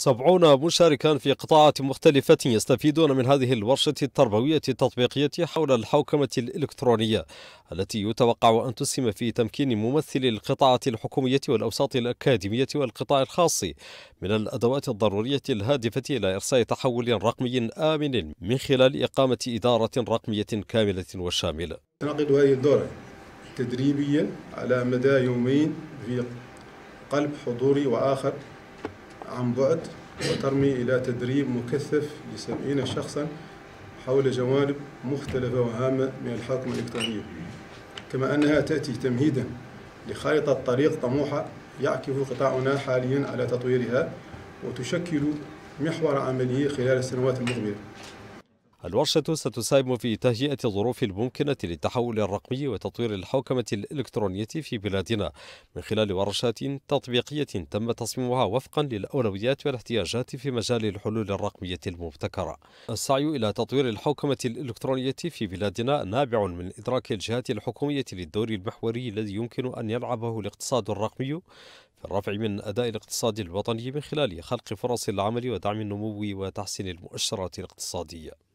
سبعون مشاركا في قطاعات مختلفة يستفيدون من هذه الورشة التربوية التطبيقية حول الحوكمة الإلكترونية التي يتوقع أن تسهم في تمكين ممثلي القطاعات الحكومية والأوساط الأكاديمية والقطاع الخاص من الأدوات الضرورية الهادفة إلى إرساء تحول رقمي آمن من خلال إقامة إدارة رقمية كاملة وشاملة نعقد هذه الدورة تدريبيا على مدى يومين في قلب حضوري وآخر عن بعد وترمي إلى تدريب مكثف لسبعين شخصا حول جوانب مختلفة وهامة من الحاكم الإلكترونية كما أنها تأتي تمهيدا لخارطة طريق طموحة يعكف قطاعنا حاليا على تطويرها وتشكل محور عملي خلال السنوات المقبلة الورشة ستساهم في تهيئة الظروف الممكنة للتحول الرقمي وتطوير الحوكمة الإلكترونية في بلادنا من خلال ورشات تطبيقية تم تصميمها وفقا للأولويات والاحتياجات في مجال الحلول الرقمية المبتكرة. السعي إلى تطوير الحوكمة الإلكترونية في بلادنا نابع من إدراك الجهات الحكومية للدور المحوري الذي يمكن أن يلعبه الاقتصاد الرقمي في الرفع من أداء الاقتصاد الوطني من خلال خلق فرص العمل ودعم النمو وتحسين المؤشرات الاقتصادية